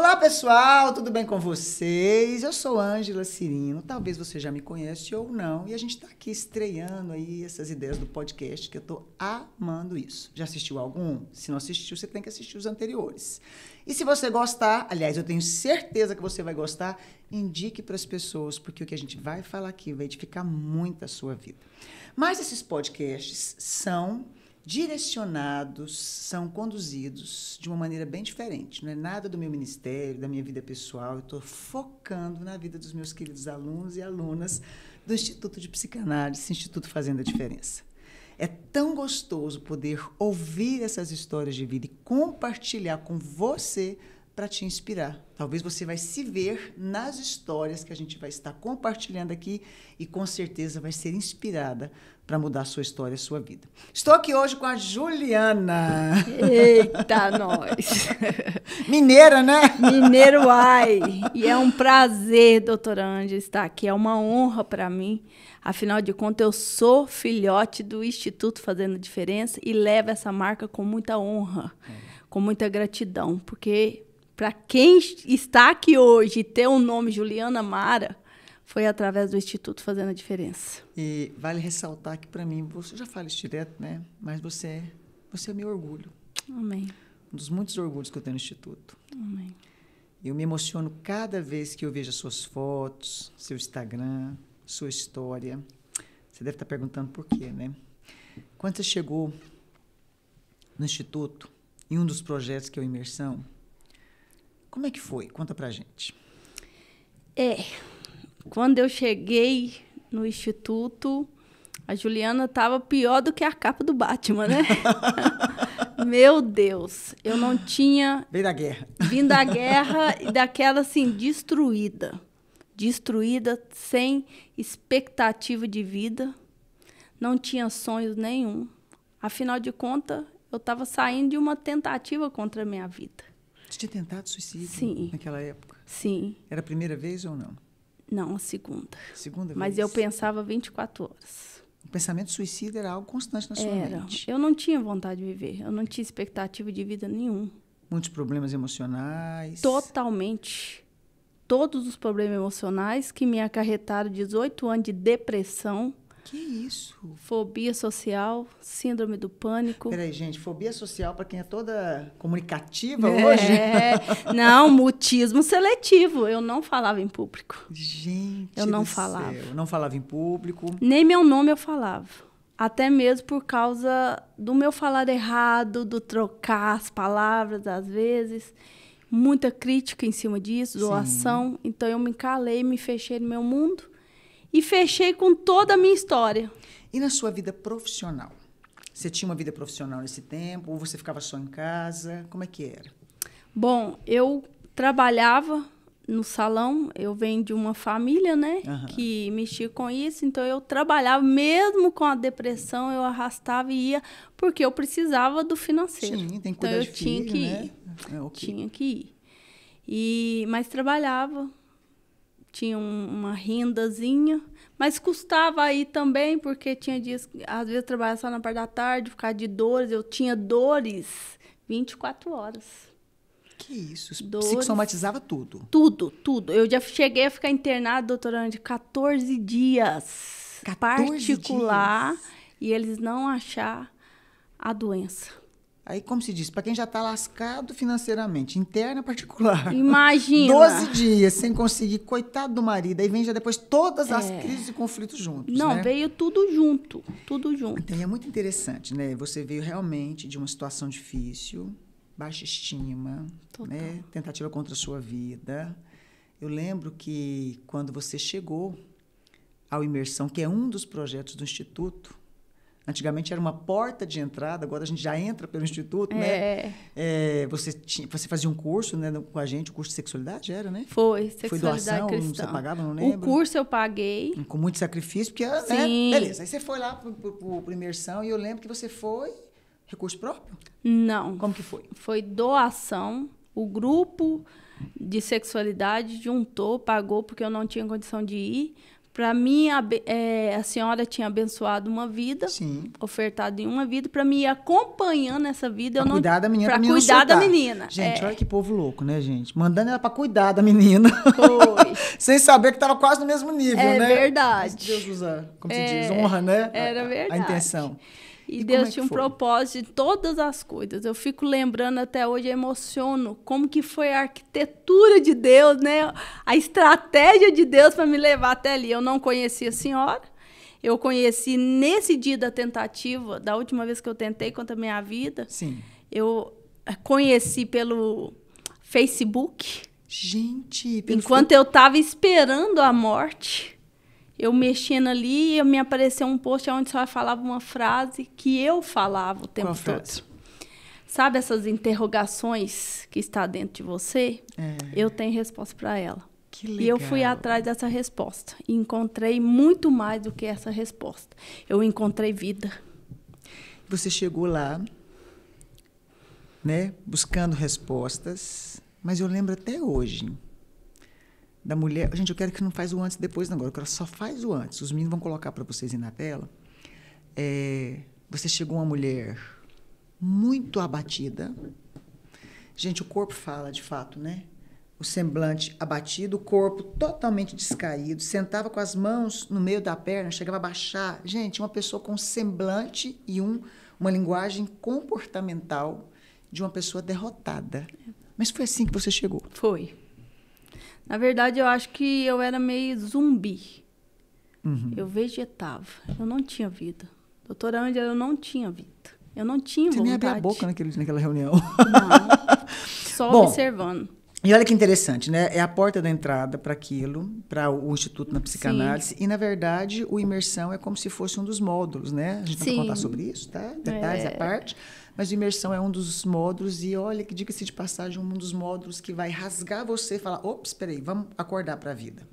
Olá, pessoal, tudo bem com vocês? Eu sou Ângela Cirino. Talvez você já me conhece ou não. E a gente está aqui estreando aí essas ideias do podcast, que eu estou amando isso. Já assistiu algum? Se não assistiu, você tem que assistir os anteriores. E se você gostar, aliás, eu tenho certeza que você vai gostar, indique para as pessoas, porque o que a gente vai falar aqui vai edificar muito a sua vida. Mas esses podcasts são direcionados, são conduzidos de uma maneira bem diferente. Não é nada do meu ministério, da minha vida pessoal. Eu estou focando na vida dos meus queridos alunos e alunas do Instituto de Psicanálise, Instituto Fazendo a Diferença. É tão gostoso poder ouvir essas histórias de vida e compartilhar com você para te inspirar. Talvez você vai se ver nas histórias que a gente vai estar compartilhando aqui e com certeza vai ser inspirada para mudar a sua história, a sua vida. Estou aqui hoje com a Juliana. Eita, nós. Mineira, né? Mineiro ai. E é um prazer, doutora Anja, estar aqui. É uma honra para mim. Afinal de contas, eu sou filhote do Instituto Fazendo Diferença e levo essa marca com muita honra, com muita gratidão, porque para quem está aqui hoje ter o nome Juliana Mara, foi através do Instituto Fazendo a Diferença. E vale ressaltar que, para mim, você já fala isso direto, né? Mas você é, você é meu orgulho. Amém. Um dos muitos orgulhos que eu tenho no Instituto. Amém. Eu me emociono cada vez que eu vejo as suas fotos, seu Instagram, sua história. Você deve estar tá perguntando por quê, né? Quando você chegou no Instituto, em um dos projetos que é o Imersão, como é que foi? Conta pra gente. É, quando eu cheguei no instituto, a Juliana estava pior do que a capa do Batman, né? Meu Deus, eu não tinha. Vim da guerra. Vim da guerra e daquela assim, destruída. Destruída, sem expectativa de vida. Não tinha sonhos nenhum. Afinal de contas, eu estava saindo de uma tentativa contra a minha vida. Tu tinha tentado suicídio Sim. naquela época? Sim. Era a primeira vez ou não? Não, a segunda. Segunda Mas vez? eu pensava 24 horas. O pensamento suicida era algo constante na sua era. mente. Eu não tinha vontade de viver. Eu não tinha expectativa de vida nenhum. Muitos problemas emocionais? Totalmente. Todos os problemas emocionais que me acarretaram 18 anos de depressão que isso? Fobia social, síndrome do pânico. Peraí, gente, fobia social para quem é toda comunicativa é. hoje? Não, mutismo seletivo. Eu não falava em público. Gente, eu não falava. Céu. Não falava em público. Nem meu nome eu falava. Até mesmo por causa do meu falar errado, do trocar as palavras às vezes. Muita crítica em cima disso, doação. Sim. Então eu me calei, me fechei no meu mundo e fechei com toda a minha história. E na sua vida profissional? Você tinha uma vida profissional nesse tempo? Ou você ficava só em casa? Como é que era? Bom, eu trabalhava no salão, eu venho de uma família, né, uhum. que mexia com isso, então eu trabalhava mesmo com a depressão, eu arrastava e ia porque eu precisava do financeiro. Sim, tem que então, cuidar então eu de tinha filho, que né? ir. É, okay. Tinha que ir. E mas trabalhava, tinha uma rendazinha, mas custava aí também, porque tinha dias, às vezes trabalhava só na parte da tarde, ficar de dores, eu tinha dores 24 horas. Que isso, dores, psicossomatizava tudo? Tudo, tudo. Eu já cheguei a ficar internada, doutora de 14 dias 14 particular dias. e eles não achar a doença. Aí, como se diz, para quem já está lascado financeiramente, interna particular. Imagina. doze dias sem conseguir, coitado do marido. Aí vem já depois todas as é. crises e conflitos juntos. Não, né? veio tudo junto. Tudo junto. Então, é muito interessante, né? Você veio realmente de uma situação difícil, baixa estima, né? tentativa contra a sua vida. Eu lembro que quando você chegou ao Imersão, que é um dos projetos do Instituto, Antigamente era uma porta de entrada, agora a gente já entra pelo instituto, né? é. né? É, você, tinha, você fazia um curso né, com a gente, o curso de sexualidade era, né? Foi, sexualidade Foi doação, cristã. você pagava, não lembro. O curso eu paguei. Com muito sacrifício, porque, né, Sim. né? Beleza, aí você foi lá para imersão e eu lembro que você foi recurso próprio? Não. Como que foi? Foi doação, o grupo de sexualidade juntou, pagou porque eu não tinha condição de ir, para mim, a, é, a, senhora tinha abençoado uma vida, Sim. ofertado em uma vida, para me ir acompanhando essa vida. Pra eu não, cuidar da menina. Pra, pra cuidar soltar. da menina. Gente, é. olha que povo louco, né, gente? Mandando ela para cuidar da menina. Sem saber que estava quase no mesmo nível, é né? É verdade. Mas Deus usa, como se é, diz, honra, né? Era verdade. a intenção. E, e Deus é tinha um foi? propósito de todas as coisas. Eu fico lembrando até hoje, emociono como que foi a arquitetura de Deus, né? A estratégia de Deus para me levar até ali. Eu não conhecia a senhora. Eu conheci nesse dia da tentativa, da última vez que eu tentei contra a minha vida. Sim. Eu eh, conheci pelo Facebook. Gente, pelo enquanto eu estava esperando a morte eu mexendo ali e me apareceu um post onde só falava uma frase que eu falava o tempo Qual todo. Frase? Sabe essas interrogações que está dentro de você? É. Eu tenho resposta para ela. Que legal. E eu fui atrás dessa resposta e encontrei muito mais do que essa resposta. Eu encontrei vida. Você chegou lá, né, buscando respostas, mas eu lembro até hoje da mulher. Gente, eu quero que não faz o antes e depois, não. Agora, eu quero só faz o antes. Os meninos vão colocar para vocês aí na tela. É, você chegou uma mulher muito abatida. Gente, o corpo fala de fato, né? O semblante abatido, o corpo totalmente descaído, sentava com as mãos no meio da perna, chegava a baixar. Gente, uma pessoa com semblante e um, uma linguagem comportamental de uma pessoa derrotada. Mas foi assim que você chegou? Foi. Na verdade, eu acho que eu era meio zumbi. Uhum. Eu vegetava. Eu não tinha vida. Doutora Ângela, eu não tinha vida. Eu não tinha Você vontade. Você nem abriu a boca naquele, naquela reunião. Não. Só Bom, observando. E olha que interessante, né? É a porta da entrada para aquilo, para o Instituto na Psicanálise. Sim. E, na verdade, o imersão é como se fosse um dos módulos, né? A gente Sim. vai contar sobre isso, tá? Detalhes é. à parte. Mas o imersão é um dos módulos. E olha, que dica se de passagem, um dos módulos que vai rasgar você e falar: ops, peraí, vamos acordar para a vida.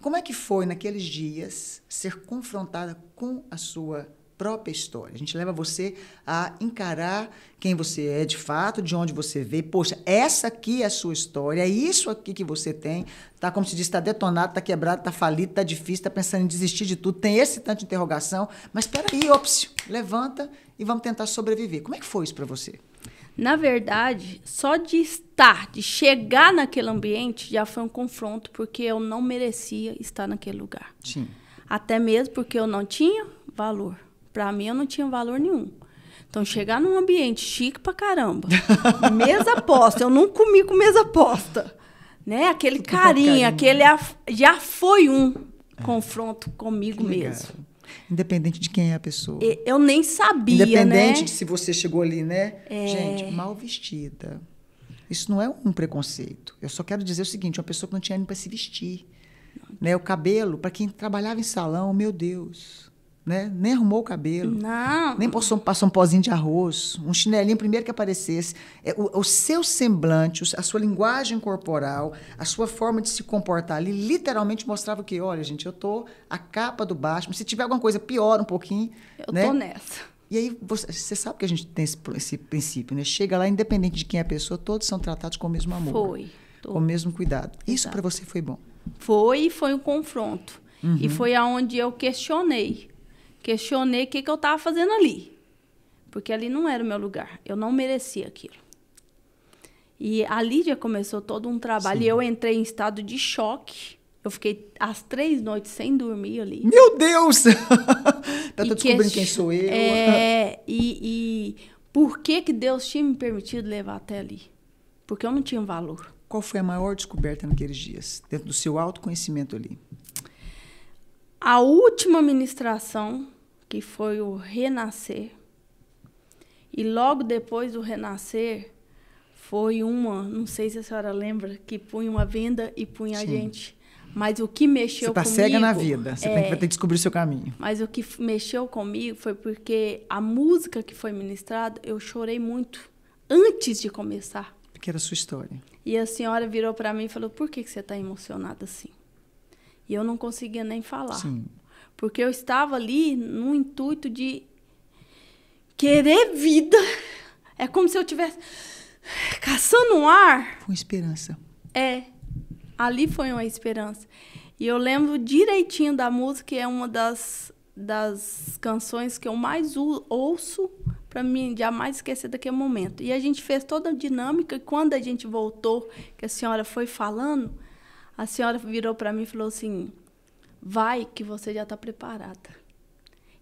Como é que foi, naqueles dias, ser confrontada com a sua própria história. A gente leva você a encarar quem você é de fato, de onde você vê. Poxa, essa aqui é a sua história, é isso aqui que você tem. Tá, como se diz, está detonado, está quebrado, está falido, está difícil, está pensando em desistir de tudo, tem esse tanto de interrogação. Mas espera aí, ópsio, levanta e vamos tentar sobreviver. Como é que foi isso para você? Na verdade, só de estar, de chegar naquele ambiente, já foi um confronto, porque eu não merecia estar naquele lugar. Sim. Até mesmo porque eu não tinha valor para mim eu não tinha valor nenhum. Então, chegar num ambiente chique pra caramba, mesa posta, eu não comi com mesa posta. Né? Aquele carinho, aquele já foi um é. confronto comigo mesmo. Independente de quem é a pessoa. Eu nem sabia, né? Independente né? de se você chegou ali, né? É... Gente, mal vestida. Isso não é um preconceito. Eu só quero dizer o seguinte, uma pessoa que não tinha ânimo para se vestir. Né? O cabelo, para quem trabalhava em salão, meu Deus né? Nem arrumou o cabelo. Não. Nem passou, passou um pozinho de arroz, um chinelinho primeiro que aparecesse. É, o, o seu semblante, a sua linguagem corporal, a sua forma de se comportar ali, literalmente mostrava que, olha, gente, eu tô a capa do baixo, mas se tiver alguma coisa pior um pouquinho. Eu né? tô nessa. E aí, você, você, sabe que a gente tem esse, esse, princípio, né? Chega lá, independente de quem é a pessoa, todos são tratados com o mesmo amor. Foi. Tô. Com o mesmo cuidado. Exato. Isso para você foi bom? Foi, foi um confronto. Uhum. E foi aonde eu questionei questionei o que, que eu estava fazendo ali. Porque ali não era o meu lugar. Eu não merecia aquilo. E a Lídia começou todo um trabalho. Sim. E eu entrei em estado de choque. Eu fiquei as três noites sem dormir ali. Meu Deus! tá e tá descobrindo que... quem sou eu. É, e, e por que, que Deus tinha me permitido levar até ali? Porque eu não tinha valor. Qual foi a maior descoberta naqueles dias, dentro do seu autoconhecimento ali? A última ministração que foi o renascer. E logo depois do renascer, foi uma, não sei se a senhora lembra, que punha uma venda e punha Sim. a gente. Mas o que mexeu tá comigo. Você está cega na vida, você é, vai ter que descobrir o seu caminho. Mas o que mexeu comigo foi porque a música que foi ministrada, eu chorei muito antes de começar. Porque era a sua história. E a senhora virou para mim e falou: por que, que você está emocionada assim? E eu não conseguia nem falar. Sim. Porque eu estava ali no intuito de querer vida. É como se eu tivesse caçando um ar. Foi esperança. É. Ali foi uma esperança. E eu lembro direitinho da música, que é uma das, das canções que eu mais ouço para mim jamais esquecer daquele momento. E a gente fez toda a dinâmica e quando a gente voltou, que a senhora foi falando, a senhora virou para mim e falou assim: Vai que você já está preparada.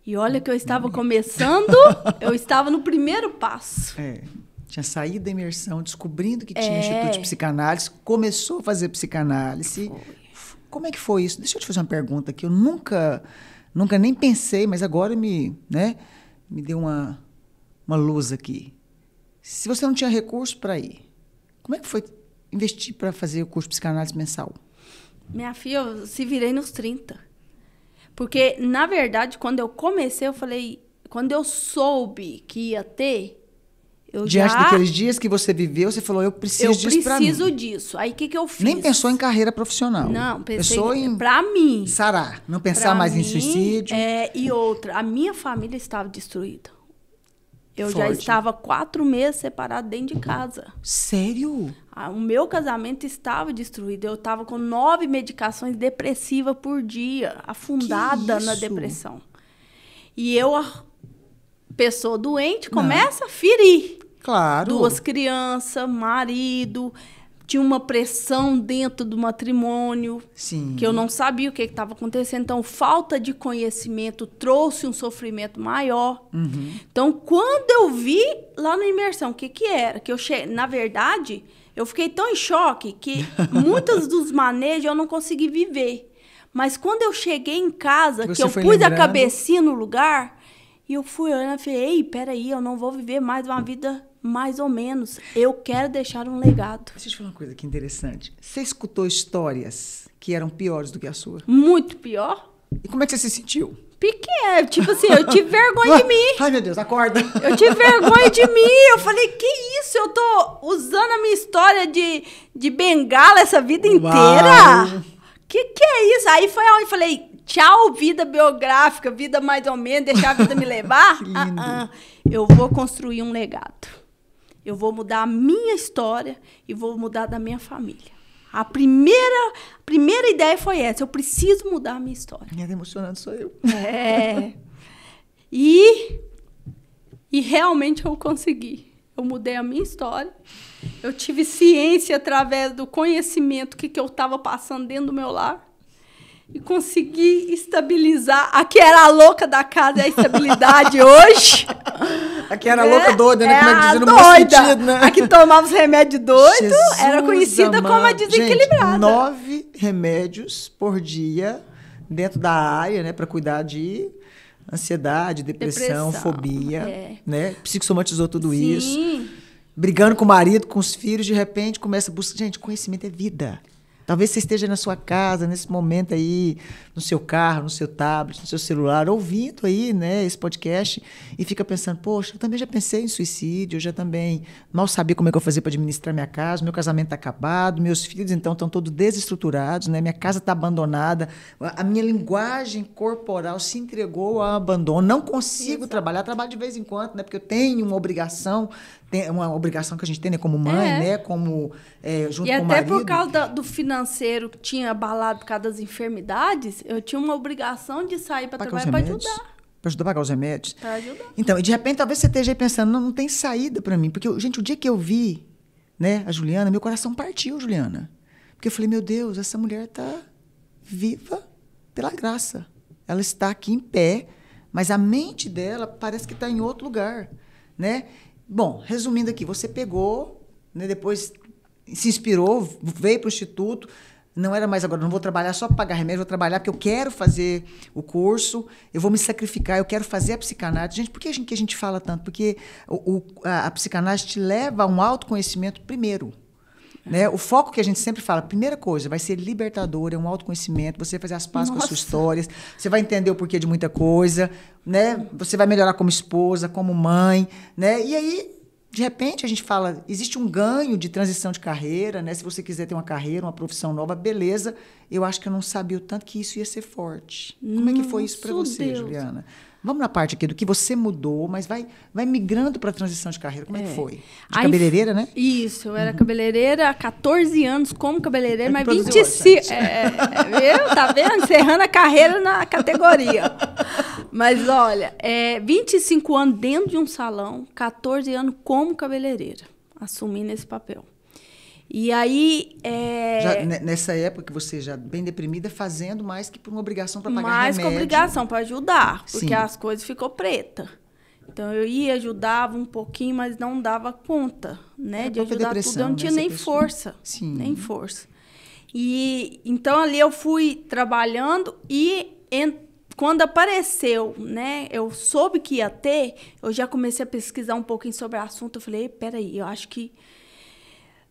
E olha que eu estava hum. começando, eu estava no primeiro passo. É. Tinha saído da imersão, descobrindo que tinha é. Instituto de Psicanálise, começou a fazer psicanálise. Foi. Como é que foi isso? Deixa eu te fazer uma pergunta que eu nunca, nunca nem pensei, mas agora me, né, me deu uma, uma luz aqui. Se você não tinha recurso para ir, como é que foi investir para fazer o curso de psicanálise mensal? Minha filha, eu se virei nos 30. Porque, na verdade, quando eu comecei, eu falei. Quando eu soube que ia ter. Eu Diante já... daqueles dias que você viveu, você falou, eu preciso eu disso preciso pra mim. Eu preciso disso. Aí o que, que eu fiz? Nem pensou em carreira profissional. Não, pensei pensou em... Pra mim. Sarar. Não pensar pra mais mim, em suicídio. É, e outra, a minha família estava destruída. Eu Forte. já estava quatro meses separada dentro de casa. Sério? O meu casamento estava destruído. Eu estava com nove medicações depressivas por dia, afundada na depressão. E eu, a pessoa doente, começa Não. a ferir. Claro. Duas crianças, marido, tinha uma pressão dentro do matrimônio, Sim. que eu não sabia o que estava acontecendo. Então, falta de conhecimento trouxe um sofrimento maior. Uhum. Então, quando eu vi lá na imersão, o que, que era? Que eu che... Na verdade, eu fiquei tão em choque que muitos dos manejos eu não consegui viver. Mas quando eu cheguei em casa, Você que eu pus lembrando... a cabecinha no lugar, e eu fui olhando e falei, ei, peraí, eu não vou viver mais uma vida mais ou menos. Eu quero deixar um legado. Deixa eu te falar uma coisa que é interessante. Você escutou histórias que eram piores do que a sua? Muito pior. E como é que você se sentiu? Pequeno, tipo assim, eu tive vergonha de mim. Ai, meu Deus, acorda. Eu tive vergonha de mim. Eu falei, que isso? Eu tô usando a minha história de, de bengala essa vida inteira? Uau. Que que é isso? Aí foi onde eu falei, tchau, vida biográfica, vida mais ou menos, deixar a vida me levar. ah, ah, eu vou construir um legado. Eu vou mudar a minha história e vou mudar da minha família. A primeira, a primeira ideia foi essa: eu preciso mudar a minha história. Minha emocionante sou eu. É. E, e realmente eu consegui. Eu mudei a minha história. Eu tive ciência através do conhecimento que, que eu estava passando dentro do meu lar. E consegui estabilizar a que era a louca da casa é a estabilidade hoje. A que era louca né? doida, né? É como é que dizia, no doida. Sentido, né? A que tomava os remédios doidos Jesus era conhecida amado. como a desequilibrada. Gente, nove remédios por dia dentro da área, né? Para cuidar de ansiedade, depressão, depressão fobia, é. né? Psicossomatizou tudo Sim. isso brigando com o marido, com os filhos, de repente começa a buscar. Gente, conhecimento é vida. Talvez você esteja na sua casa, nesse momento aí, no seu carro, no seu tablet, no seu celular, ouvindo aí, né, esse podcast e fica pensando, poxa, eu também já pensei em suicídio, eu já também mal sabia como é que eu fazia para administrar minha casa, meu casamento está acabado, meus filhos então estão todos desestruturados, né? Minha casa está abandonada, a minha linguagem corporal se entregou ao abandono, não consigo Exato. trabalhar, trabalho de vez em quando, né, porque eu tenho uma obrigação tem é uma obrigação que a gente tem, né? Como mãe, é. né? Como é, junto e com o marido. E até por causa do financeiro que tinha abalado por causa das enfermidades, eu tinha uma obrigação de sair para trabalhar para ajudar. Para ajudar a pagar os remédios? Para ajudar. Então, e de repente, talvez você esteja aí pensando, não, não tem saída para mim. Porque, gente, o dia que eu vi né, a Juliana, meu coração partiu, Juliana. Porque eu falei, meu Deus, essa mulher está viva pela graça. Ela está aqui em pé, mas a mente dela parece que está em outro lugar. Né? Bom, resumindo aqui, você pegou, né, depois se inspirou, veio para o instituto, não era mais agora, não vou trabalhar só para pagar remédio, vou trabalhar porque eu quero fazer o curso, eu vou me sacrificar, eu quero fazer a psicanálise. Gente, por que a gente, que a gente fala tanto? Porque o, o, a, a psicanálise te leva a um autoconhecimento primeiro. Né? O foco que a gente sempre fala, primeira coisa, vai ser libertador, é um autoconhecimento, você vai fazer as pazes com as suas histórias, você vai entender o porquê de muita coisa, né? Você vai melhorar como esposa, como mãe, né? E aí de repente a gente fala, existe um ganho de transição de carreira, né? Se você quiser ter uma carreira, uma profissão nova, beleza. Eu acho que eu não sabia o tanto que isso ia ser forte. Nossa, Como é que foi isso para você, Deus. Juliana? Vamos na parte aqui do que você mudou, mas vai, vai migrando para a transição de carreira. Como é, é que foi? De Aí, cabeleireira, né? Isso, eu era uhum. cabeleireira há 14 anos como cabeleireira, é mas 25. Né? É, é, é, viu? Tá vendo? Encerrando a carreira na categoria. Mas olha, é, 25 anos dentro de um salão, 14 anos como cabeleireira, assumindo esse papel. E aí. É... Já, nessa época que você já bem deprimida, fazendo mais que por uma obrigação para pagar mais remédio. Mais que obrigação para ajudar, porque Sim. as coisas ficou preta. Então eu ia ajudava um pouquinho, mas não dava conta, né, de ajudar tudo. Eu não tinha né, nem pessoa. força, Sim. nem força. E então ali eu fui trabalhando e quando apareceu, né, eu soube que ia ter, eu já comecei a pesquisar um pouquinho sobre o assunto. Eu falei, peraí, eu acho que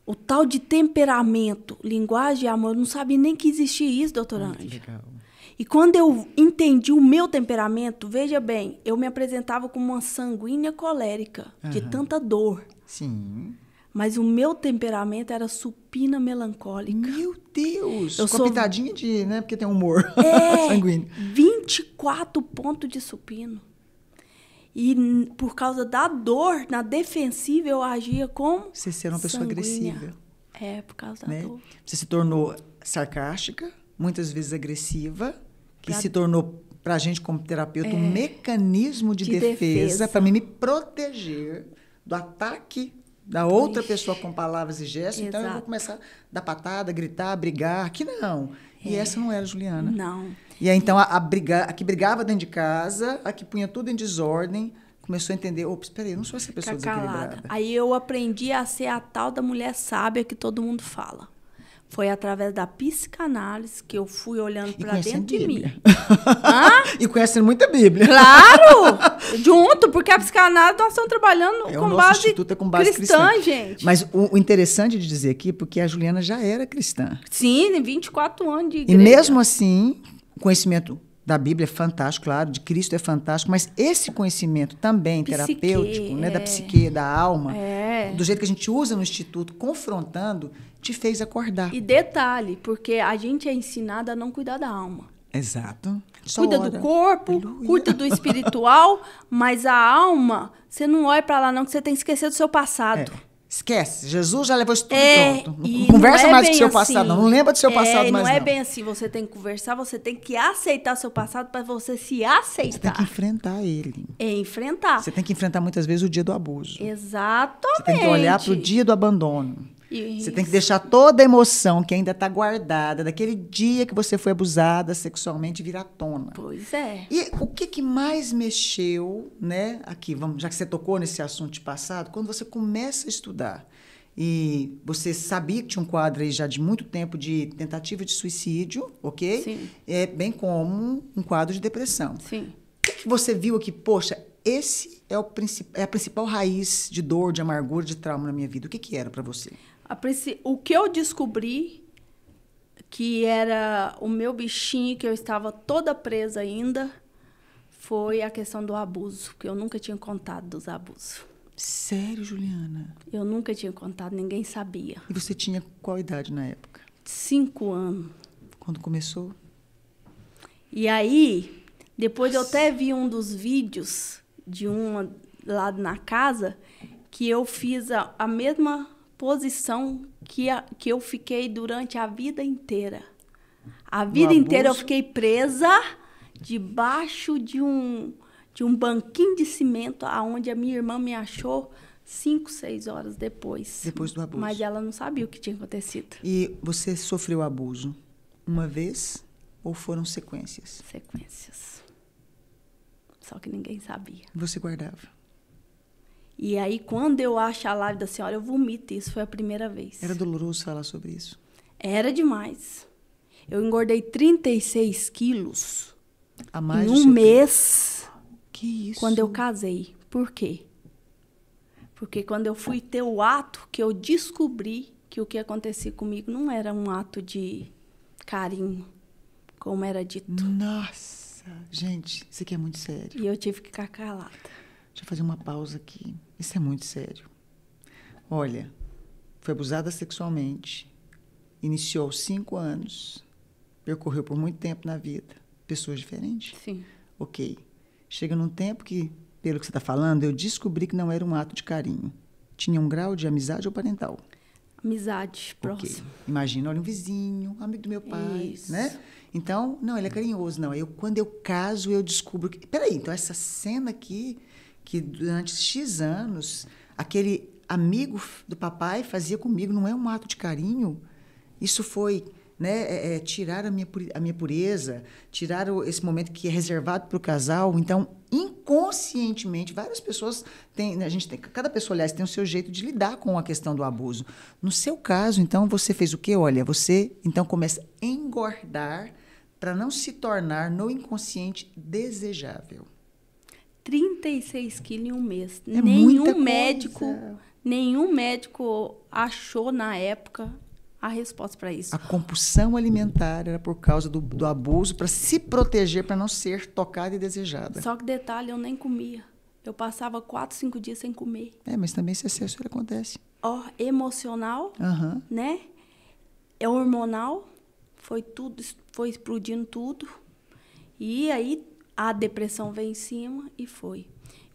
o tal de temperamento, linguagem e amor, eu não sabia nem que existia isso, doutora Anjo. E quando eu entendi o meu temperamento, veja bem, eu me apresentava como uma sanguínea colérica, uhum. de tanta dor. Sim. Mas o meu temperamento era supina melancólica. Meu Deus! Eu Com sou... pitadinha de, né? Porque tem humor é, sanguíneo. 24 pontos de supino. E por causa da dor, na defensiva, eu agia como. Você ser uma pessoa agressiva. É, por causa né? da dor. Você se tornou sarcástica, muitas vezes agressiva, que se tornou, para a gente como terapeuta, é... um mecanismo de, de defesa, para mim me proteger do ataque da outra Ixi. pessoa com palavras e gestos, Exato. então eu vou começar a dar patada, gritar, brigar. Que não. E é. essa não era a Juliana. Não. E aí, então, a, a, briga, a que brigava dentro de casa, a que punha tudo em desordem, começou a entender, opa, espera eu não sou essa pessoa Fica desequilibrada. Aí eu aprendi a ser a tal da mulher sábia que todo mundo fala. Foi através da psicanálise que eu fui olhando para dentro de mim. Hã? E conhecendo muita Bíblia. Claro! Junto, porque a psicanálise nós estamos trabalhando é, com, base é com base cristã, cristã. gente. Mas o, o, interessante de dizer aqui, porque a Juliana já era cristã. Sim, 24 anos de igreja. E mesmo assim, conhecimento da Bíblia é fantástico, claro, de Cristo é fantástico, mas esse conhecimento também psique, terapêutico, né, é. da psique, da alma, é. do jeito que a gente usa no instituto, confrontando, te fez acordar. E detalhe, porque a gente é ensinada a não cuidar da alma. Exato. Só cuida do corpo, Aleluia. cuida do espiritual, mas a alma, você não olha para lá não que você tem que esquecer do seu passado. É. Esquece, Jesus já levou isso tudo é, pronto. Não conversa não é mais com seu assim. passado, não. não lembra do seu é, passado mais. É não é bem assim, você tem que conversar, você tem que aceitar o seu passado para você se aceitar. Você tem que enfrentar ele. É enfrentar. Você tem que enfrentar muitas vezes o dia do abuso. Exatamente. Você tem que olhar para o dia do abandono. Você tem que deixar toda a emoção que ainda está guardada daquele dia que você foi abusada sexualmente virar tona. Pois é. E o que, que mais mexeu, né? Aqui, vamos, já que você tocou nesse assunto passado, quando você começa a estudar e você sabia que tinha um quadro aí já de muito tempo de tentativa de suicídio, ok? Sim. É bem como um quadro de depressão. Sim. O que, que você viu aqui? Poxa, esse é, o é a principal raiz de dor, de amargura, de trauma na minha vida. O que, que era para você? o que eu descobri que era o meu bichinho, que eu estava toda presa ainda, foi a questão do abuso, que eu nunca tinha contado dos abusos. Sério, Juliana? Eu nunca tinha contado, ninguém sabia. E você tinha qual idade na época? Cinco anos. Quando começou? E aí, depois Nossa. eu até vi um dos vídeos de uma lá na casa que eu fiz a, a mesma posição que, a, que eu fiquei durante a vida inteira. A vida um inteira eu fiquei presa debaixo de um, de um banquinho de cimento, aonde a minha irmã me achou cinco, seis horas depois. Depois do abuso. Mas ela não sabia o que tinha acontecido. E você sofreu abuso uma vez ou foram sequências? Sequências. Só que ninguém sabia. Você guardava? E aí, quando eu acho a live da senhora, eu vomito. Isso foi a primeira vez. Era doloroso falar sobre isso? Era demais. Eu engordei 36 quilos. A mais em um mês. Que isso? Quando eu casei. Por quê? Porque quando eu fui ter o ato que eu descobri que o que acontecia comigo não era um ato de carinho, como era dito. Nossa, gente, isso aqui é muito sério. E eu tive que ficar calada. Deixa eu fazer uma pausa aqui. Isso é muito sério. Olha, foi abusada sexualmente, iniciou aos cinco anos, percorreu por muito tempo na vida. Pessoas diferentes. Sim. Ok. Chega num tempo que, pelo que você está falando, eu descobri que não era um ato de carinho. Tinha um grau de amizade ou parental. Amizade, próximo. Okay. Imagina, olha, um vizinho, amigo do meu pai, Isso. né? Então, não, ele é carinhoso, não. Eu, quando eu caso, eu descubro que... Peraí, então essa cena aqui que durante X anos, aquele amigo do papai fazia comigo, não é um ato de carinho. Isso foi né, é, é, tirar a minha, a minha pureza, tirar o, esse momento que é reservado para o casal. Então, inconscientemente, várias pessoas têm, né, a gente tem, cada pessoa, aliás, tem o seu jeito de lidar com a questão do abuso. No seu caso, então, você fez o quê? Olha, você então começa a engordar para não se tornar no inconsciente desejável. 36 quilos em um mês. É nenhum médico, nenhum médico achou na época a resposta para isso. A compulsão alimentar era por causa do, do abuso para se proteger, para não ser tocada e desejada. Só que detalhe, eu nem comia. Eu passava quatro, cinco dias sem comer. É, mas também esse excesso acontece. Ó, oh, emocional, uhum. né? É hormonal, foi tudo, foi explodindo tudo. E aí a depressão veio em cima e foi.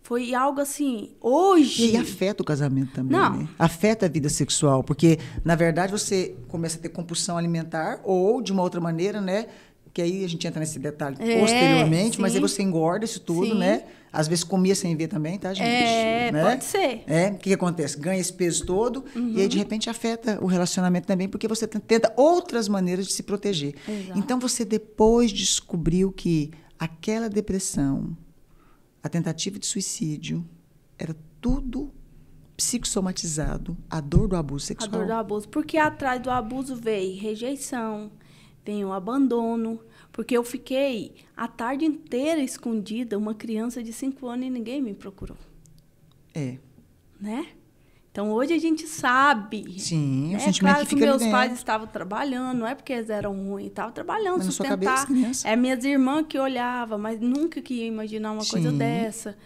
Foi algo assim, hoje. E afeta o casamento também. Não. Né? Afeta a vida sexual, porque, na verdade, você começa a ter compulsão alimentar ou, de uma outra maneira, né? Que aí a gente entra nesse detalhe é, posteriormente, sim. mas aí você engorda isso tudo, sim. né? Às vezes comia sem ver também, tá, gente? É, né? pode ser. É, o que, que, acontece? Ganha esse peso todo uhum. e aí, de uhum. repente, afeta o relacionamento também, porque você tenta outras maneiras de se proteger. Exato. Então, você depois descobriu que aquela depressão, a tentativa de suicídio, era tudo psicosomatizado a dor do abuso sexual. A dor do abuso, porque atrás do abuso veio rejeição, vem o abandono, porque eu fiquei a tarde inteira escondida, uma criança de 5 anos e ninguém me procurou. É. Né? Então hoje a gente sabe. Sim, né? o é sentimento claro que, que meus pais estavam trabalhando, não é porque eles eram ruins, estavam trabalhando, mas sustentar. sua cabeça, é minhas irmãs que olhava, mas nunca que ia imaginar uma Sim. coisa dessa.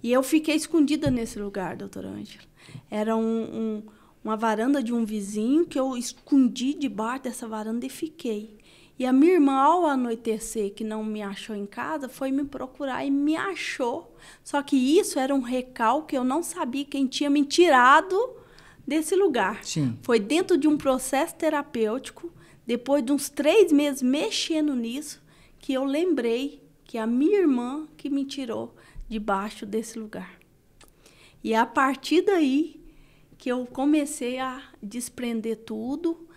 E eu fiquei escondida nesse lugar, doutora Ângela. Era um, um, uma varanda de um vizinho que eu escondi debaixo dessa varanda e fiquei. E a minha irmã, ao anoitecer, que não me achou em casa, foi me procurar e me achou. Só que isso era um recalque, eu não sabia quem tinha me tirado desse lugar. Sim. Foi dentro de um processo terapêutico, depois de uns três meses mexendo nisso, que eu lembrei que a minha irmã que me tirou debaixo desse lugar. E é a partir daí que eu comecei a desprender tudo,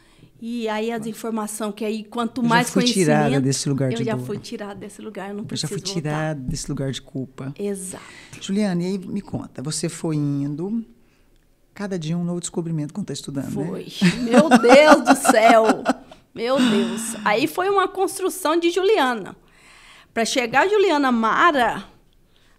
e aí as informações que aí quanto eu mais conhecimento... Eu já fui tirada desse lugar de Eu já fui tirada desse lugar, não eu preciso Eu já fui voltar. tirada desse lugar de culpa. Exato. Juliana e aí me conta, você foi indo... Cada dia um novo descobrimento quando está estudando, né? Foi. Né? Meu Deus do céu! Meu Deus. Aí foi uma construção de Juliana. Para chegar a Juliana Mara,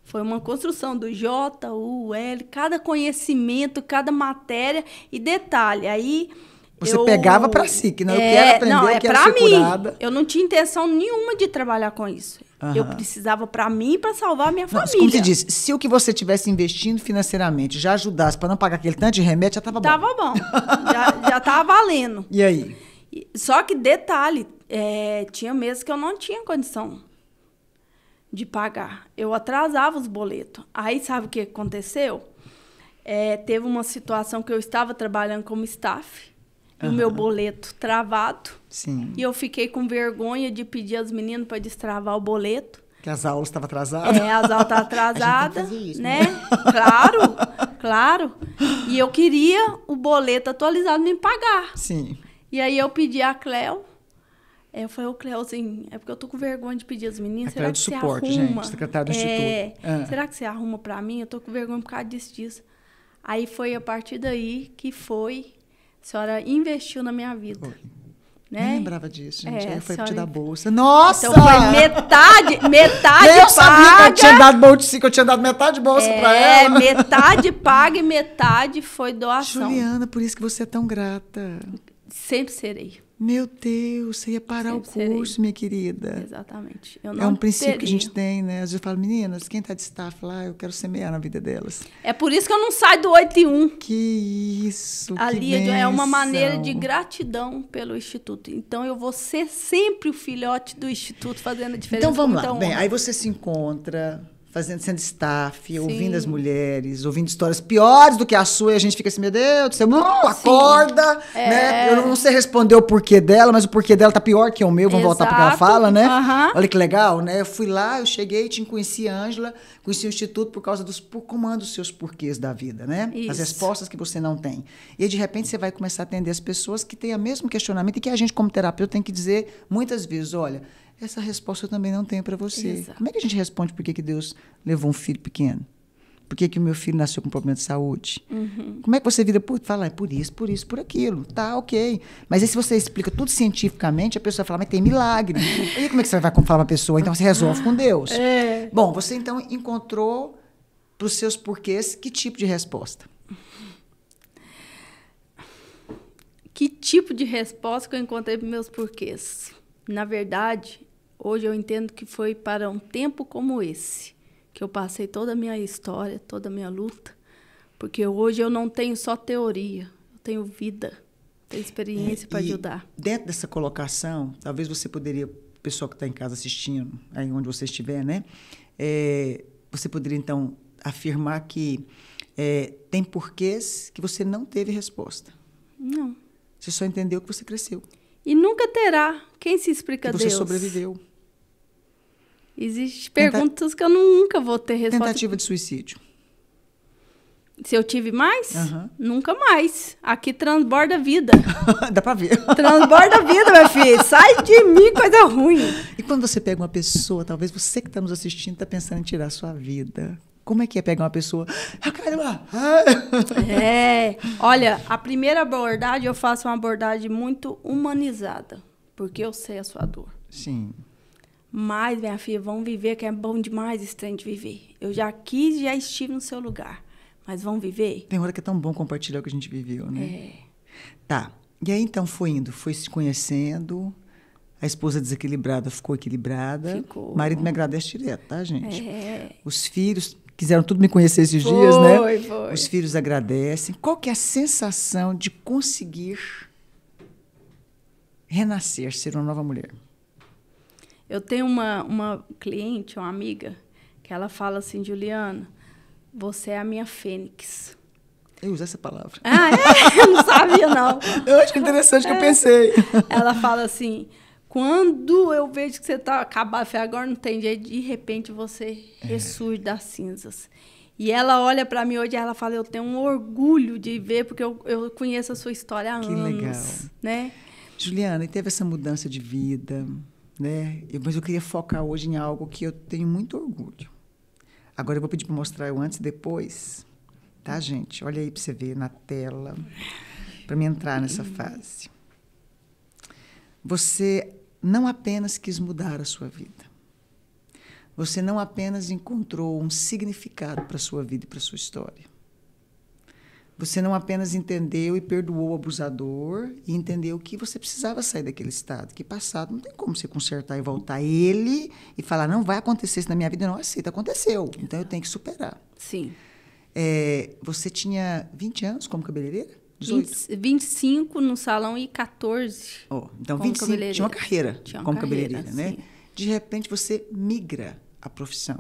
foi uma construção do J, U, L, cada conhecimento, cada matéria. E detalhe, aí você eu, pegava para si, que não, é, eu quero aprender, não, é eu quero pra mim. Curada. Eu não tinha intenção nenhuma de trabalhar com isso. Uhum. Eu precisava para mim para salvar a minha não, família. Como você disse, se o que você tivesse investindo financeiramente já ajudasse para não pagar aquele tanto de remédio, já tava bom. Tava bom. já, já tava valendo. E aí? Só que detalhe, é, tinha meses que eu não tinha condição de pagar. Eu atrasava os boletos. Aí sabe o que aconteceu? É, teve uma situação que eu estava trabalhando como staff uhum. o meu boleto travado. Sim. E eu fiquei com vergonha de pedir aos meninos para destravar o boleto. Que as aulas estavam atrasadas. É, as aulas estavam atrasadas, isso, né? né? claro, claro. E eu queria o boleto atualizado me pagar. Sim. E aí eu pedi a Cléo. É, eu falei, ô Cléo, assim, é porque eu tô com vergonha de pedir as meninas. A será Cléo que de suporte, você arruma? gente, secretário do é, Instituto. É. Será que você arruma para mim? Eu tô com vergonha por causa disso, disso. Aí foi a partir daí que foi a senhora investiu na minha vida. Foi. Né? Nem lembrava disso, gente. É, Aí foi senhora... te dar bolsa. Nossa! Então foi metade, metade eu paga. sabia que eu tinha dado bolsa, que eu tinha dado metade bolsa é, para ela. É, metade paga e metade foi doação. Juliana, por isso que você é tão grata. Sempre serei. Meu Deus, você ia parar Sempre o curso, serei. minha querida. Exatamente. é um princípio teria. que a gente tem, né? Às vezes eu falo, meninas, quem está de staff lá, eu quero semear na vida delas. É por isso que eu não saio do 8 e 1. Que isso, Ali que é, é uma maneira de gratidão pelo Instituto. Então, eu vou ser sempre o filhote do Instituto, fazendo a diferença. Então, vamos lá. Bem, aí você se encontra fazendo, sendo staff, Sim. ouvindo as mulheres, ouvindo histórias piores do que a sua, e a gente fica assim, meu Deus você uh, acorda, é. né? Eu não sei responder o porquê dela, mas o porquê dela tá pior que o meu, vamos voltar pro que ela fala, né? Uhum. Olha que legal, né? Eu fui lá, eu cheguei, te conheci a Ângela, conheci o Instituto por causa dos por, comandos seus porquês da vida, né? Isso. As respostas que você não tem. E aí, de repente você vai começar a atender as pessoas que têm o mesmo questionamento e que a gente, como terapeuta, tem que dizer muitas vezes, olha, essa resposta eu também não tenho para você. Exato. Como é que a gente responde por que, que Deus levou um filho pequeno? Por que, que o meu filho nasceu com problema de saúde? Uhum. Como é que você vira por fala, é por isso, por isso, por aquilo. Tá, ok. Mas aí se você explica tudo cientificamente, a pessoa fala, mas tem milagre. e como é que você vai falar uma pessoa? Então você resolve com Deus. É. Bom, você então encontrou para os seus porquês que tipo de resposta? Que tipo de resposta que eu encontrei para meus porquês? Na verdade, hoje eu entendo que foi para um tempo como esse que eu passei toda a minha história, toda a minha luta, porque hoje eu não tenho só teoria, eu tenho vida, tenho experiência é, para ajudar. Dentro dessa colocação, talvez você poderia, pessoal que está em casa assistindo, aí onde você estiver, né? É, você poderia então afirmar que é, tem porquês que você não teve resposta. Não. Você só entendeu que você cresceu. E nunca terá. Quem se explica que Deus? Você sobreviveu. Existem perguntas Tenta... que eu nunca vou ter resposta. Tentativa de suicídio. Se eu tive mais? Uhum. Nunca mais. Aqui transborda vida. Dá pra ver. Transborda vida, meu filho. Sai de mim, coisa ruim. E quando você pega uma pessoa, talvez você que está nos assistindo está pensando em tirar a sua vida. Como é que é pegar uma pessoa? Ah, caramba! É. Olha, a primeira abordagem eu faço uma abordagem muito humanizada, porque eu sei a sua dor. Sim. Mas, minha filha, vamos viver, que é bom demais esse trem de viver. Eu já quis, já estive no seu lugar. Mas vamos viver? Tem hora que é tão bom compartilhar o que a gente viveu, né? É. Tá. E aí, então, foi indo, foi se conhecendo. A esposa desequilibrada ficou equilibrada. Ficou. Marido me agradece direto, tá, gente? É. Os filhos quiseram tudo me conhecer esses foi, dias, né? Foi. Os filhos agradecem. Qual que é a sensação de conseguir renascer, ser uma nova mulher? Eu tenho uma, uma cliente, uma amiga, que ela fala assim, Juliana, você é a minha fênix. Eu usei essa palavra. Ah, é? Eu não sabia, não. Eu acho é interessante é. que eu é. pensei. Ela fala assim, quando eu vejo que você está acabado, agora não tem jeito, de repente você é. ressurge das cinzas. E ela olha para mim hoje e ela fala: Eu tenho um orgulho de ver, porque eu, eu conheço a sua história há que anos. Que legal. Né? Juliana, e teve essa mudança de vida, né? Eu, mas eu queria focar hoje em algo que eu tenho muito orgulho. Agora eu vou pedir para mostrar o antes e depois, tá, gente? Olha aí para você ver na tela, para me entrar nessa uhum. fase. Você não apenas quis mudar a sua vida. Você não apenas encontrou um significado para a sua vida e para a sua história. Você não apenas entendeu e perdoou o abusador e entendeu que você precisava sair daquele estado, que passado não tem como você consertar e voltar ele e falar não vai acontecer isso na minha vida, não aceita, aconteceu, então eu tenho que superar. Sim. É, você tinha 20 anos como cabeleireira? 18. 20, 25 no salão e 14. Oh, então, como 25 tinha uma carreira tinha uma como cabeleireira, né? De repente você migra a profissão.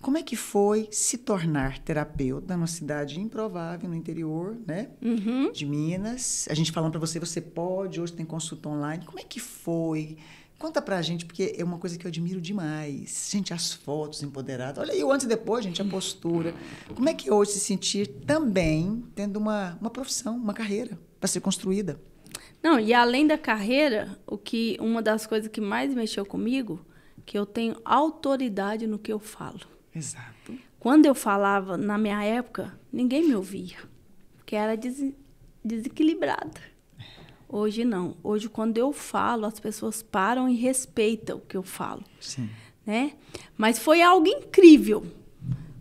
Como é que foi se tornar terapeuta numa cidade improvável no interior, né? Uhum. De Minas. A gente falando para você, você pode, hoje tem consulta online. Como é que foi? Conta pra gente, porque é uma coisa que eu admiro demais. Gente, as fotos empoderadas. Olha aí, o antes e depois, gente, a postura. Como é que é hoje se sentir também tendo uma, uma profissão, uma carreira para ser construída? Não, e além da carreira, o que uma das coisas que mais mexeu comigo, que eu tenho autoridade no que eu falo. Exato. Quando eu falava na minha época, ninguém me ouvia, porque era des desequilibrada. Hoje não. Hoje, quando eu falo, as pessoas param e respeitam o que eu falo. Sim. Né? Mas foi algo incrível.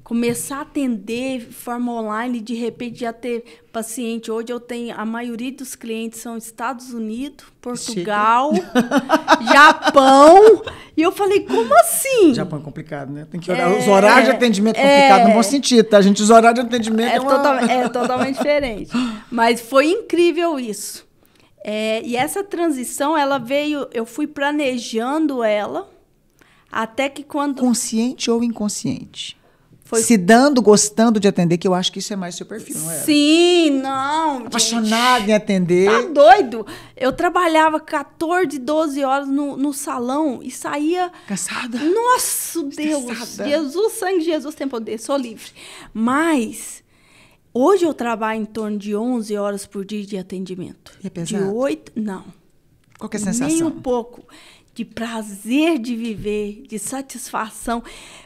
Começar a atender forma online, de repente já ter paciente. Hoje eu tenho, a maioria dos clientes são Estados Unidos, Portugal, Japão. E eu falei, como assim? Japão é complicado, né? Tem que orar. É, os horários de atendimento é complicado, é, não vão sentir, tá? A gente, os horários de atendimento é, é, uma... total, é totalmente diferente. Mas foi incrível isso. É, e essa transição, ela veio, eu fui planejando ela até que quando. Consciente ou inconsciente? Foi... Se dando, gostando de atender, que eu acho que isso é mais seu perfil, não é? Sim, não. Apaixonada em atender. Tá doido? Eu trabalhava 14, 12 horas no, no salão e saía. Cansada? Nossa, Deus! Jesus, sangue de Jesus tem poder, sou livre. Mas Hoje eu trabalho em torno de 11 horas por dia de atendimento. E é pesado? De 8, não. Qual que é a sensação? Nem um pouco. De prazer de viver, de satisfação.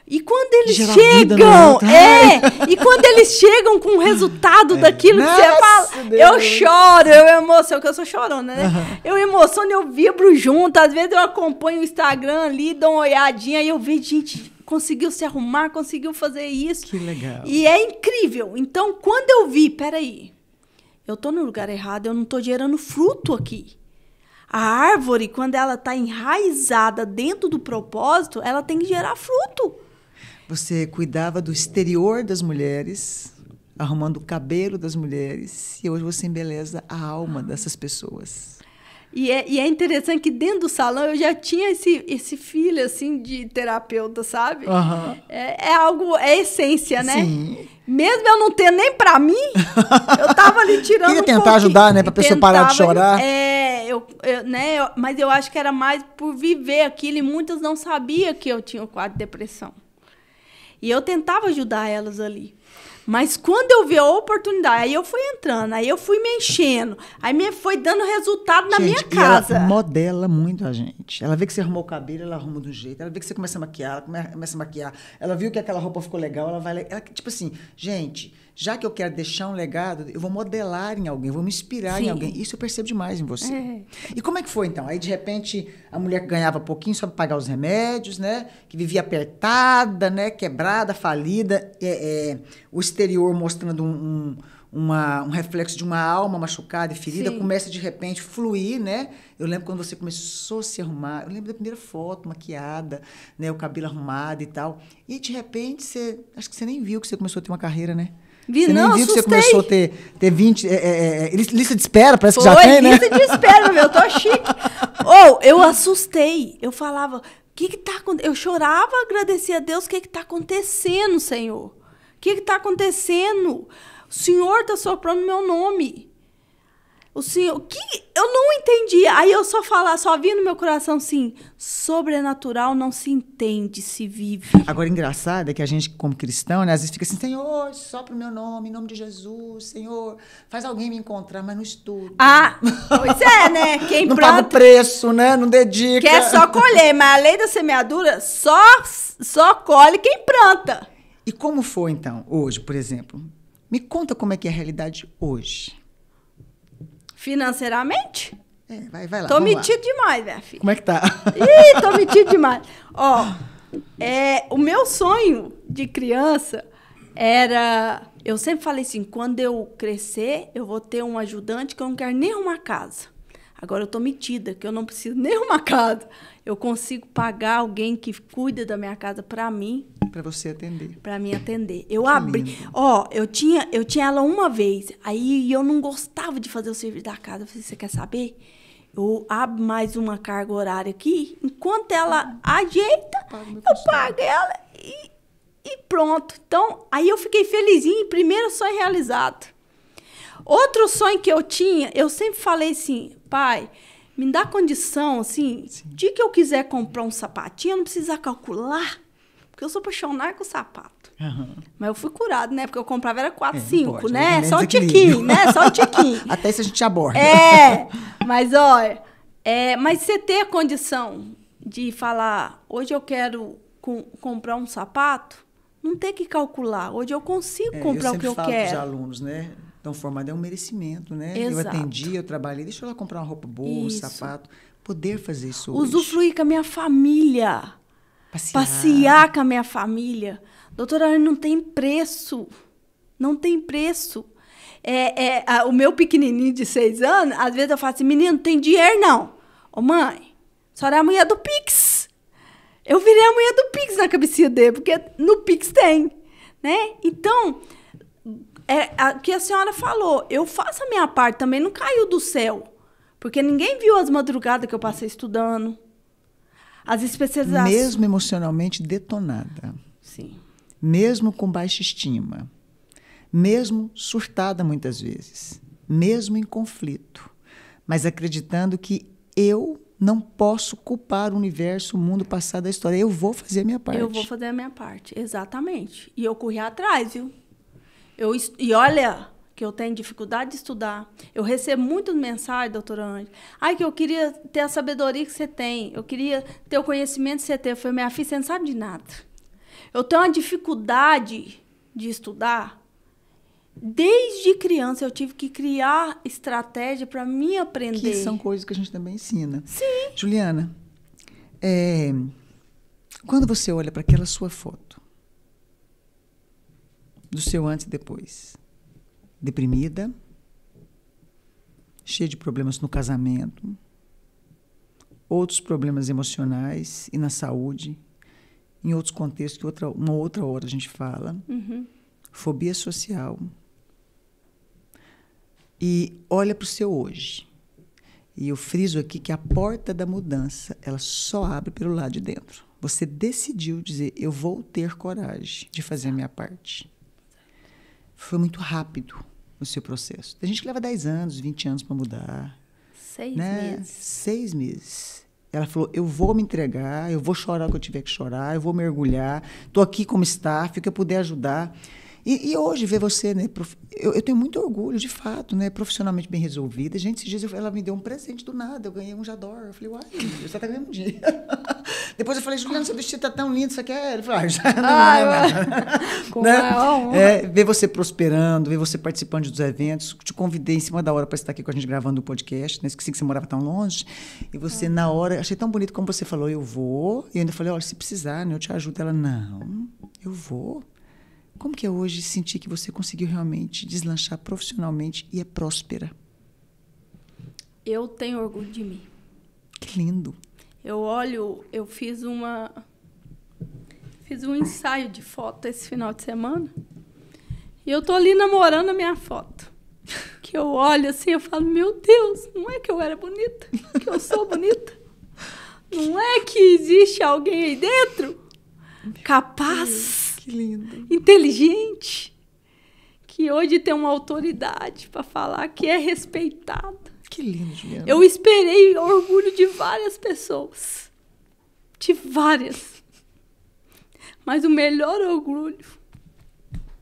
E quando eles chegam, é, e quando eles chegam com o resultado é. daquilo Nossa, que você fala, Deus. eu choro, eu emociono, que eu sou chorona, né? Uhum. Eu emociono, eu vibro junto, às vezes eu acompanho o Instagram ali, dou uma olhadinha e eu vejo, gente, conseguiu se arrumar, conseguiu fazer isso. Que legal. E é incrível. Então, quando eu vi, peraí, eu tô no lugar errado, eu não tô gerando fruto aqui. A árvore, quando ela está enraizada dentro do propósito, ela tem que gerar fruto. Você cuidava do exterior das mulheres, arrumando o cabelo das mulheres, e hoje você embeleza a alma ah. dessas pessoas. E é, e é interessante que dentro do salão eu já tinha esse, esse filho, assim, de terapeuta, sabe? Uhum. É, é, algo, é essência, né? Sim. Mesmo eu não ter nem pra mim, eu tava ali tirando Queria tentar um ajudar, né? Pra pessoa Tentava, parar de chorar. É, eu, eu né? Eu, mas eu acho que era mais por viver aquilo e muitas não sabiam que eu tinha o quadro de depressão. E eu tentava ajudar elas ali. Mas quando eu vi a oportunidade, aí eu fui entrando, aí eu fui me enchendo, aí me foi dando resultado na gente, minha casa. Ela modela muito a gente. Ela vê que você arrumou o cabelo, ela arruma do jeito. Ela vê que você começa a maquiar, ela começa a maquiar. Ela viu que aquela roupa ficou legal, ela vai. Ela, tipo assim, gente já que eu quero deixar um legado, eu vou modelar em alguém, vou me inspirar Sim. em alguém. Isso eu percebo demais em você. É. E como é que foi então? Aí de repente a mulher que ganhava pouquinho só para pagar os remédios, né? Que vivia apertada, né? Quebrada, falida, é, é, o exterior mostrando um, um uma, um reflexo de uma alma machucada e ferida, Sim. começa de repente fluir, né? Eu lembro quando você começou a se arrumar, eu lembro da primeira foto, maquiada, né? O cabelo arrumado e tal. E de repente você. Acho que você nem viu que você começou a ter uma carreira, né? Vi, você não, nem viu assustei. que você começou a ter, ter 20. É é, é, é, lista de espera, parece Foi, que já tem, né? Lista de espera, meu, eu tô chique. Ou, oh, eu assustei. Eu falava, o que que tá acontecendo? Eu chorava, agradecia a Deus, o que que tá acontecendo, Senhor? O que que tá acontecendo? O Senhor tá soprando meu nome. O senhor, que eu não entendi. Aí eu só falar, só vi no meu coração assim, sobrenatural não se entende, se vive. Agora engraçado é que a gente como cristão, né, às vezes fica assim, Senhor, só pro meu nome, em nome de Jesus, Senhor, faz alguém me encontrar, mas não estudo. Ah, pois é, né? Quem não planta, paga o preço, né? Não dedica. Quer só colher, mas a lei da semeadura, só só colhe quem planta. E como foi então hoje, por exemplo? Me conta como é que é a realidade hoje financeiramente. É, vai, vai lá. Tô metido lá. demais, minha filha. Como é que tá? Ih, tô metido demais. Ó, é, o meu sonho de criança era. Eu sempre falei assim: quando eu crescer, eu vou ter um ajudante que eu não quero nem uma casa. Agora eu tô metida, que eu não preciso nem uma casa. Eu consigo pagar alguém que cuida da minha casa para mim, para você atender. Para mim atender. Eu que abri. Lindo. Ó, eu tinha, eu tinha ela uma vez. Aí eu não gostava de fazer o serviço da casa. você quer saber? Eu abro mais uma carga horária aqui. Enquanto ela ajeita, eu, eu pago ela e, e pronto. Então, aí eu fiquei felizinha. Primeiro sonho realizado. Outro sonho que eu tinha, eu sempre falei assim, pai, me dá condição, assim, Sim. de que eu quiser comprar um sapatinho, eu não precisar calcular porque eu sou apaixonada com sapato. Uhum. Mas eu fui curado, né? Porque eu comprava era 4, 5, é, né? Né? né? Só o tiquinho, né? Só o tiquinho. Até se a gente aborda. É, mas olha, é, mas você ter a condição de falar, hoje eu quero com, comprar um sapato, não tem que calcular. Hoje eu consigo é, comprar eu o que eu quero. Os alunos, né? Estão formados, é um merecimento, né? Exato. Eu atendi, eu trabalhei, deixa eu lá comprar uma roupa boa, isso. um sapato. Poder fazer isso Usufruir hoje. com a minha família passear, passear com a minha família. Doutora, não tem preço. Não tem preço. É, é a, o meu pequenininho de seis anos, às vezes eu falo assim, menino, tem dinheiro não. Ô mãe, a senhora é a mulher do Pix. Eu virei a mulher do Pix na cabecinha dele, porque no Pix tem, né? Então, é, o que a senhora falou, eu faço a minha parte também, não caiu do céu. Porque ninguém viu as madrugadas que eu passei estudando. As especializações. Mesmo emocionalmente detonada. Sim. Mesmo com baixa estima. Mesmo surtada muitas vezes. Mesmo em conflito. Mas acreditando que eu não posso culpar o universo, o mundo passado, a história. Eu vou fazer a minha parte. Eu vou fazer a minha parte, exatamente. E eu corri atrás, viu? Eu, e olha, que eu tenho dificuldade de estudar. Eu recebo muitas mensagens, doutora Anne. Ai, que eu queria ter a sabedoria que você tem. Eu queria ter o conhecimento que você tem. Eu falei, minha filha, você não sabe de nada. Eu tenho uma dificuldade de estudar. Desde criança eu tive que criar estratégia para me aprender. Que são coisas que a gente também ensina. Sim. Juliana, é, quando você olha para aquela sua foto, do seu antes e depois, deprimida, cheia de problemas no casamento, outros problemas emocionais e na saúde, em outros contextos que outra, uma outra hora a gente fala. Uhum. Fobia social. E olha para o seu hoje. E eu friso aqui que a porta da mudança, ela só abre pelo lado de dentro. Você decidiu dizer, eu vou ter coragem de fazer a minha parte foi muito rápido o seu processo. Tem gente que leva 10 anos, 20 anos para mudar. Seis né? meses. Seis meses. Ela falou: eu vou me entregar, eu vou chorar o que eu tiver que chorar, eu vou mergulhar, estou aqui como está, fica puder ajudar. E, e, hoje ver você, né? Prof... Eu, eu, tenho muito orgulho, de fato, né? Profissionalmente bem resolvida. Gente, esses dias ela me deu um presente do nada. Eu ganhei um Jador. Eu falei, uai, você está ganhando um dia. Depois eu falei, Juliana, seu vestido tá tão lindo, você quer? É Ele falou, ah, já não ah, é, né? é, Ver você prosperando, ver você participando dos eventos. Te convidei em cima da hora para estar aqui com a gente gravando o um podcast. Né? Esqueci que você morava tão longe. E você, na hora, achei tão bonito como você falou, eu vou. E eu ainda falei, olha, se precisar, né? eu te ajudo. Ela, não, eu vou. Como que é hoje sentir que você conseguiu realmente deslanchar profissionalmente e é próspera? Eu tenho orgulho de mim. Que lindo. Eu olho, eu fiz uma fiz um ensaio de foto esse final de semana. E eu tô ali namorando a minha foto. Que eu olho assim, eu falo, meu Deus, não é que eu era bonita, que eu sou bonita. Não é que existe alguém aí dentro capaz que lindo. Inteligente. Que hoje tem uma autoridade para falar que é respeitada. Que lindo, Juliana. Eu esperei orgulho de várias pessoas. De várias. Mas o melhor orgulho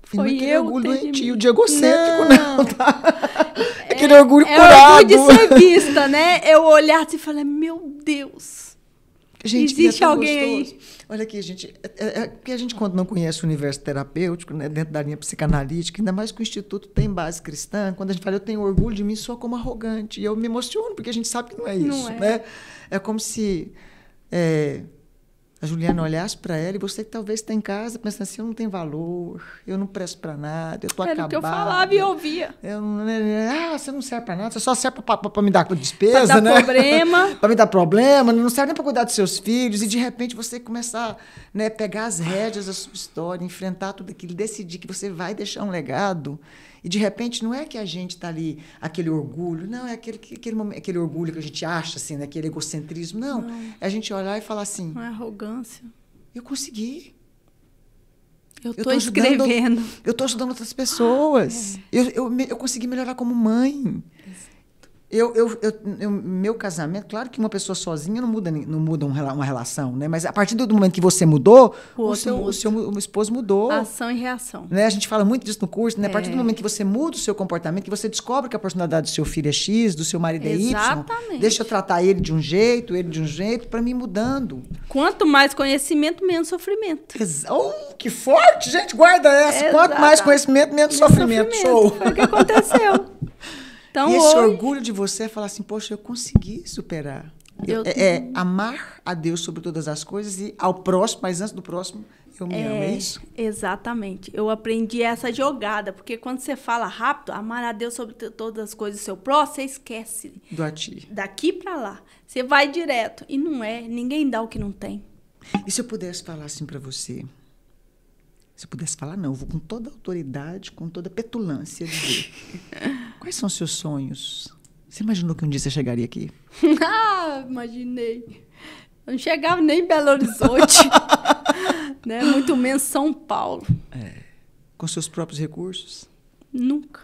foi não é eu. orgulho doentio, de egocêntrico, não, não tá? É, aquele orgulho é curado. É orgulho de ser vista, né? Eu olhar assim e falar, meu Deus Gente, Existe é alguém gostoso. aí? Olha aqui, gente, é, é, é a gente quando não conhece o universo terapêutico, né, dentro da linha psicanalítica, ainda mais que o instituto tem base cristã, quando a gente fala eu tenho orgulho de mim, sou como arrogante, e eu me emociono porque a gente sabe que não é isso, não é. né? É como se é, a Juliana olhasse para ela e você que talvez está em casa pensando assim, eu não tenho valor, eu não presto para nada, eu tô Era acabada. Era o que eu falava e ouvia. Eu, né, né, né, ah, você não serve para nada, você só serve para me dar despesa, pra dar né? problema. para me dar problema, não serve nem para cuidar dos seus filhos. E de repente você começar né, pegar as rédeas da sua história, enfrentar tudo aquilo, decidir que você vai deixar um legado e de repente não é que a gente está ali, aquele orgulho, não, é aquele, aquele, momento, aquele orgulho que a gente acha, assim, né? aquele egocentrismo. Não, não. É a gente olhar e falar assim. Uma é arrogância. Eu consegui. Eu estou escrevendo. eu estou ajudando outras pessoas. Ah, é. Eu, eu, eu consegui melhorar como mãe. Eu, eu, eu, eu, meu casamento, claro que uma pessoa sozinha não muda, não muda uma relação, né? Mas a partir do momento que você mudou, o, o seu, o seu esposo mudou. Ação e reação. Né? A gente fala muito disso no curso, né? É. A partir do é. momento que você muda o seu comportamento, que você descobre que a personalidade do seu filho é X, do seu marido é Exatamente. Y, deixa eu tratar ele de um jeito, ele de um jeito, para mim mudando. Quanto mais conhecimento, menos sofrimento. Exa oh, que forte, gente, guarda essa. Exato. Quanto mais conhecimento, menos, menos sofrimento. sofrimento. Show. Foi o que aconteceu. Então, e esse hoje... orgulho de você é falar assim, poxa, eu consegui superar. Eu... É, é, amar a Deus sobre todas as coisas e ao próximo, mas antes do próximo, eu me é, amo, é isso? Exatamente. Eu aprendi essa jogada, porque quando você fala rápido, amar a Deus sobre todas as coisas, seu próximo, você esquece. Do ati. Daqui para lá. Você vai direto. E não é, ninguém dá o que não tem. E se eu pudesse falar assim para você, se eu pudesse falar, não, eu vou com toda autoridade, com toda petulância dizer. Quais são seus sonhos? Você imaginou que um dia você chegaria aqui? ah, imaginei. Eu não chegava nem em Belo Horizonte, né? muito menos São Paulo. É. Com seus próprios recursos? Nunca.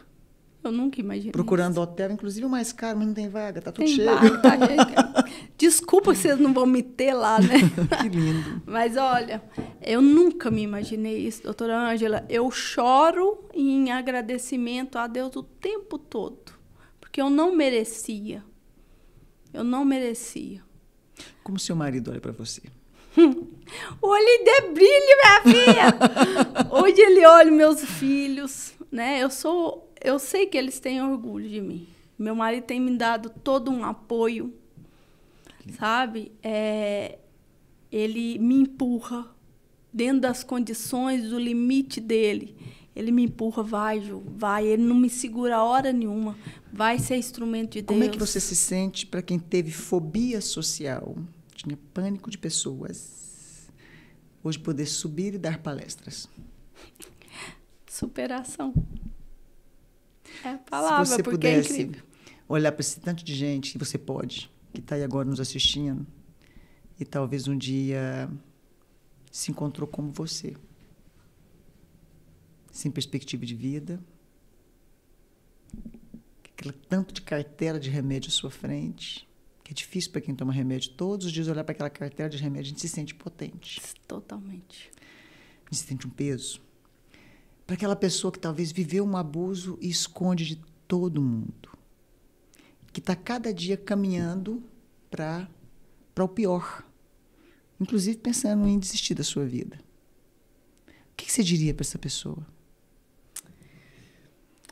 Eu nunca imaginei. Procurando isso. hotel, inclusive o mais caro, mas não tem vaga, tá tudo tem cheio. Vaga, tá Desculpa que vocês não vão me ter lá, né? que lindo. Mas olha, eu nunca me imaginei isso, doutora Ângela. Eu choro em agradecimento a Deus o tempo todo, porque eu não merecia. Eu não merecia. Como seu marido olha para você? o olho de brilho, minha filha! Hoje ele olha meus filhos, né? Eu sou eu sei que eles têm orgulho de mim. Meu marido tem me dado todo um apoio, sabe? É, ele me empurra dentro das condições, do limite dele. Ele me empurra, vai, Ju, vai. Ele não me segura a hora nenhuma. Vai ser instrumento de Deus. Como é que você se sente para quem teve fobia social? Tinha pânico de pessoas. Hoje poder subir e dar palestras. Superação. É a palavra, Se você porque é pudesse é incrível. olhar para esse tanto de gente, você pode, que está aí agora nos assistindo, e talvez um dia se encontrou como você. Sem perspectiva de vida, aquele tanto de carteira de remédio à sua frente, que é difícil para quem toma remédio todos os dias olhar para aquela carteira de remédio, a gente se sente potente. Totalmente. A gente sente um peso para aquela pessoa que talvez viveu um abuso e esconde de todo mundo, que está cada dia caminhando para para o pior, inclusive pensando em desistir da sua vida. O que, que você diria para essa pessoa?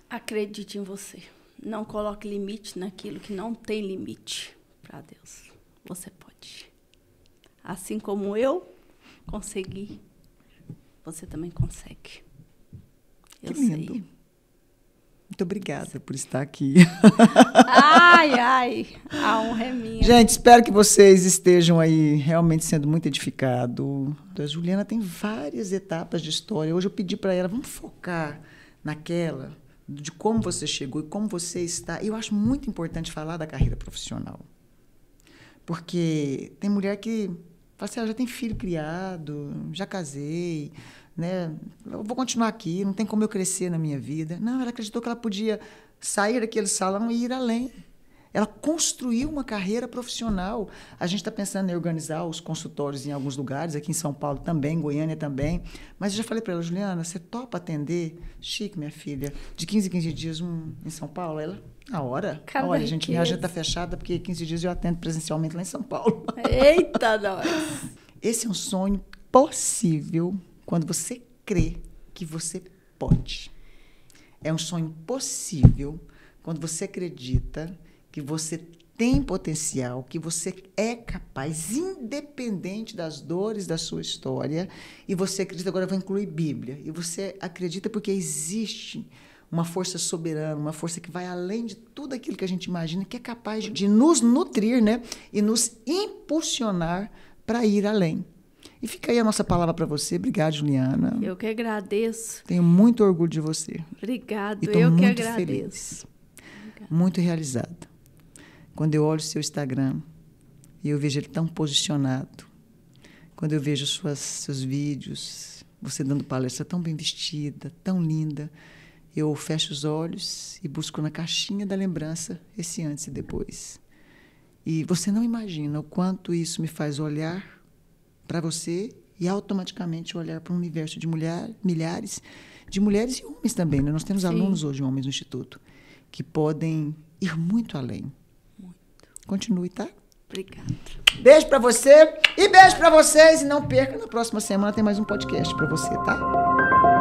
Acredite em você. Não coloque limite naquilo que não tem limite para Deus. Você pode. Assim como eu consegui, você também consegue. Eu que lindo. Sei. Muito obrigada por estar aqui. Ai, ai, a honra é minha. Gente, espero que vocês estejam aí realmente sendo muito edificado. A Juliana tem várias etapas de história. Hoje eu pedi para ela, vamos focar naquela de como você chegou e como você está. Eu acho muito importante falar da carreira profissional. Porque tem mulher que fala assim, ela ah, já tem filho criado, já casei, né? Eu vou continuar aqui, não tem como eu crescer na minha vida. Não, ela acreditou que ela podia sair daquele salão e ir além. Ela construiu uma carreira profissional. A gente está pensando em organizar os consultórios em alguns lugares, aqui em São Paulo também, Goiânia também. Mas eu já falei para ela, Juliana, você topa atender? Chique, minha filha, de 15 em 15 dias um, em São Paulo? Ela, na hora. Cada Olha, gente, minha agenda está fechada porque 15 dias eu atendo presencialmente lá em São Paulo. Eita, nós! Esse é um sonho possível quando você crê que você pode. É um sonho possível quando você acredita que você tem potencial, que você é capaz, independente das dores da sua história, e você acredita, agora eu vou incluir Bíblia, e você acredita porque existe uma força soberana, uma força que vai além de tudo aquilo que a gente imagina, que é capaz de nos nutrir né? e nos impulsionar para ir além. E fica aí a nossa palavra para você. Obrigada, Juliana. Eu que agradeço. Tenho muito orgulho de você. Obrigado, e eu muito que agradeço. Feliz, muito realizada. Quando eu olho o seu Instagram e eu vejo ele tão posicionado, quando eu vejo suas, seus vídeos, você dando palestra tão bem vestida, tão linda, eu fecho os olhos e busco na caixinha da lembrança esse antes e depois. E você não imagina o quanto isso me faz olhar para você e automaticamente olhar para um universo de mulher, milhares de mulheres e homens também. Né? Nós temos Sim. alunos hoje, homens no Instituto, que podem ir muito além. Muito. Continue, tá? Obrigada. Beijo para você e beijo para vocês. E não perca, na próxima semana tem mais um podcast para você, tá?